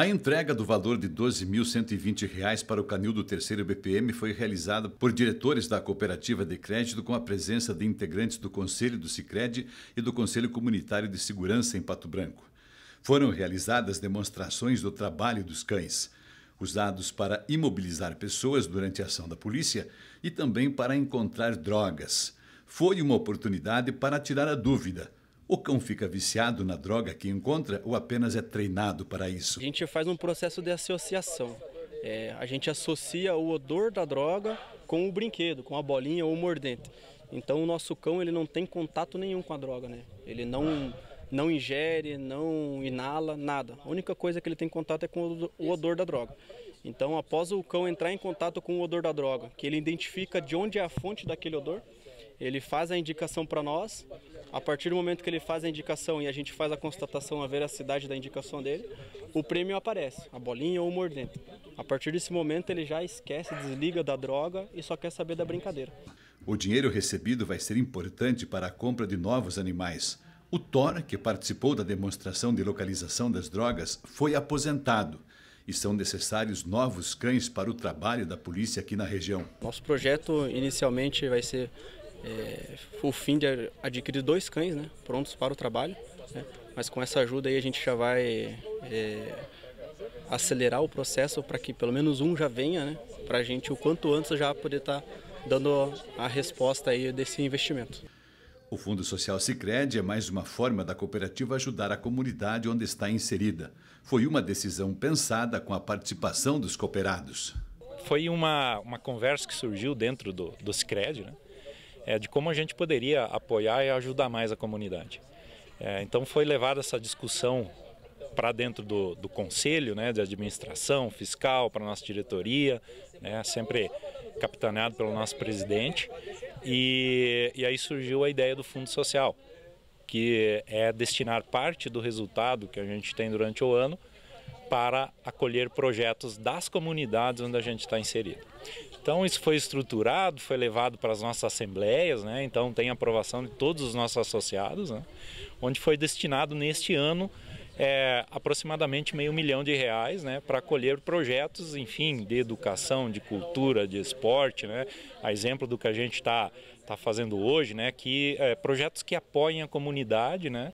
A entrega do valor de R$ 12.120 para o canil do terceiro BPM foi realizada por diretores da cooperativa de crédito com a presença de integrantes do Conselho do Cicred e do Conselho Comunitário de Segurança em Pato Branco. Foram realizadas demonstrações do trabalho dos cães, usados para imobilizar pessoas durante a ação da polícia e também para encontrar drogas. Foi uma oportunidade para tirar a dúvida o cão fica viciado na droga que encontra ou apenas é treinado para isso? A gente faz um processo de associação. É, a gente associa o odor da droga com o brinquedo, com a bolinha ou o mordente. Então o nosso cão ele não tem contato nenhum com a droga, né? Ele não não ingere, não inala nada. A única coisa que ele tem contato é com o odor da droga. Então após o cão entrar em contato com o odor da droga, que ele identifica de onde é a fonte daquele odor, ele faz a indicação para nós. A partir do momento que ele faz a indicação e a gente faz a constatação, a veracidade da indicação dele, o prêmio aparece, a bolinha ou o mordente. A partir desse momento ele já esquece, desliga da droga e só quer saber da brincadeira. O dinheiro recebido vai ser importante para a compra de novos animais. O Tora, que participou da demonstração de localização das drogas, foi aposentado e são necessários novos cães para o trabalho da polícia aqui na região. Nosso projeto inicialmente vai ser é, o fim de adquirir dois cães, né? Prontos para o trabalho. Né? Mas com essa ajuda aí a gente já vai é, acelerar o processo para que pelo menos um já venha, né? Para a gente o quanto antes já poder estar tá dando a resposta aí desse investimento. O Fundo Social Sicredi é mais uma forma da cooperativa ajudar a comunidade onde está inserida. Foi uma decisão pensada com a participação dos cooperados. Foi uma, uma conversa que surgiu dentro do, do Sicredi, né? é, de como a gente poderia apoiar e ajudar mais a comunidade. É, então foi levada essa discussão para dentro do, do, conselho né, de administração fiscal, para a nossa diretoria, né, sempre capitaneado pelo nosso presidente. E, e aí surgiu a ideia do Fundo Social, que é destinar parte do resultado que a gente tem durante o ano para acolher projetos das comunidades onde a gente está inserido. Então isso foi estruturado, foi levado para as nossas assembleias, né? então tem aprovação de todos os nossos associados, né? onde foi destinado neste ano é, aproximadamente meio milhão de reais né, para acolher projetos, enfim, de educação, de cultura, de esporte, né, a exemplo do que a gente está tá fazendo hoje, né, que é, projetos que apoiem a comunidade, né,